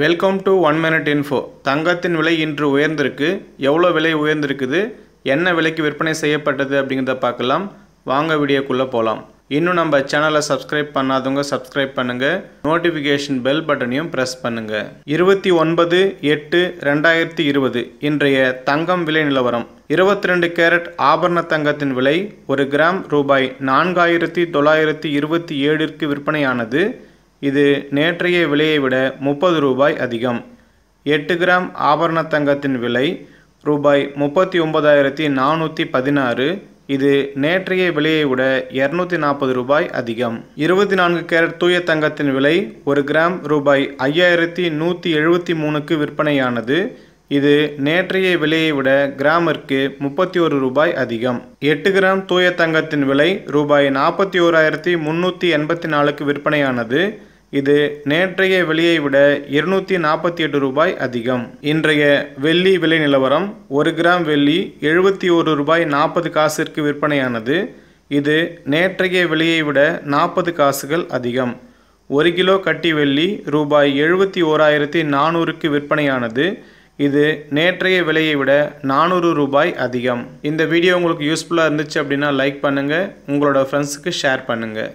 welcome to one minute info தங்கத்தின் விலை இன்று உயர்ந்திருக்கு எவ்வளோ விலை உயர்ந்திருக்குது என்ன விலைக்கு விற்பனை செய்யப்பட்டது அப்படிங்கிறத பார்க்கலாம் வாங்க வீடியோக்குள்ளே போகலாம் இன்னும் நம்ம சேனலை சப்ஸ்கிரைப் பண்ணாதவங்க சப்ஸ்கிரைப் பண்ணுங்கள் நோட்டிஃபிகேஷன் பெல் பட்டனையும் ப்ரெஸ் பண்ணுங்கள் இருபத்தி ஒன்பது எட்டு ரெண்டாயிரத்தி இருபது இன்றைய தங்கம் விலை நிலவரம் இருபத்தி ரெண்டு கேரட் ஆபரண தங்கத்தின் விலை ஒரு கிராம் ரூபாய் நான்காயிரத்தி தொள்ளாயிரத்தி இருபத்தி ஏழிற்கு விற்பனையானது இது நேற்றைய விலையை விட முப்பது ரூபாய் அதிகம் எட்டு கிராம் ஆபரண தங்கத்தின் விலை ரூபாய் முப்பத்தி ஒன்பதாயிரத்தி நானூற்றி பதினாறு இது நேற்றைய விலையை விட இரநூத்தி நாற்பது ரூபாய் அதிகம் இருபத்தி நான்கு கேரட் தூய தங்கத்தின் விலை ஒரு கிராம் ரூபாய் ஐயாயிரத்தி நூற்றி எழுபத்தி மூணுக்கு விற்பனையானது இது நேற்றைய விலையை விட கிராமிற்கு முப்பத்தி ஒரு ரூபாய் அதிகம் எட்டு கிராம் தூய தங்கத்தின் விலை ரூபாய் நாற்பத்தி ஓராயிரத்தி முந்நூற்றி எண்பத்தி நாலுக்கு விற்பனையானது இது நேற்றைய விலையை விட இருநூற்றி நாற்பத்தி எட்டு ரூபாய் அதிகம் இன்றைய வெள்ளி விலை நிலவரம் ஒரு கிராம் வெள்ளி எழுபத்தி ஒரு ரூபாய் நாற்பது காசிற்கு விற்பனையானது இது நேற்றைய விலையை விட நாற்பது காசுகள் அதிகம் ஒரு கிலோ கட்டி வெள்ளி ரூபாய் எழுபத்தி ஓராயிரத்தி நானூறுக்கு விற்பனையானது இது நேற்றைய விலையை விட நானூறு ரூபாய் அதிகம் இந்த வீடியோ உங்களுக்கு யூஸ்ஃபுல்லாக இருந்துச்சு அப்படின்னா லைக் பண்ணுங்கள் உங்களோட ஃப்ரெண்ட்ஸுக்கு ஷேர் பண்ணுங்கள்